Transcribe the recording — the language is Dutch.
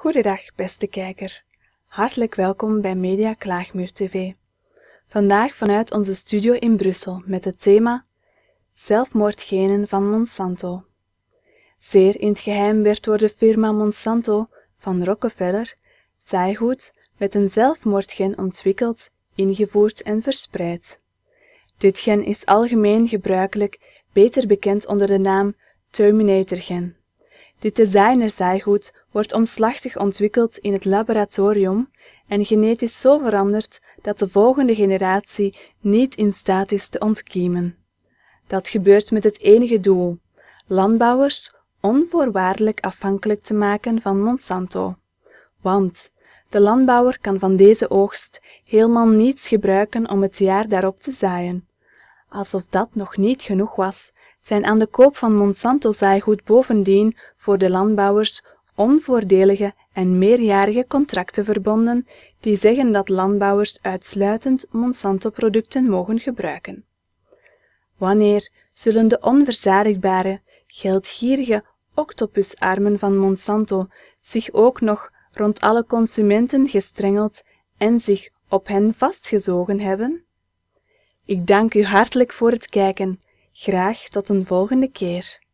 Goedendag, beste kijker. Hartelijk welkom bij Media Klaagmuur TV. Vandaag vanuit onze studio in Brussel met het thema Zelfmoordgenen van Monsanto. Zeer in het geheim werd door de firma Monsanto van Rockefeller zaaigoed met een zelfmoordgen ontwikkeld, ingevoerd en verspreid. Dit gen is algemeen gebruikelijk beter bekend onder de naam Terminator gen. Dit designerzaaigoed wordt omslachtig ontwikkeld in het laboratorium en genetisch zo veranderd dat de volgende generatie niet in staat is te ontkiemen. Dat gebeurt met het enige doel: landbouwers onvoorwaardelijk afhankelijk te maken van Monsanto. Want de landbouwer kan van deze oogst helemaal niets gebruiken om het jaar daarop te zaaien. Alsof dat nog niet genoeg was, zijn aan de koop van Monsanto-zaaigoed bovendien voor de landbouwers onvoordelige en meerjarige contracten verbonden die zeggen dat landbouwers uitsluitend Monsanto-producten mogen gebruiken. Wanneer zullen de onverzadigbare, geldgierige octopusarmen van Monsanto zich ook nog rond alle consumenten gestrengeld en zich op hen vastgezogen hebben? Ik dank u hartelijk voor het kijken. Graag tot een volgende keer.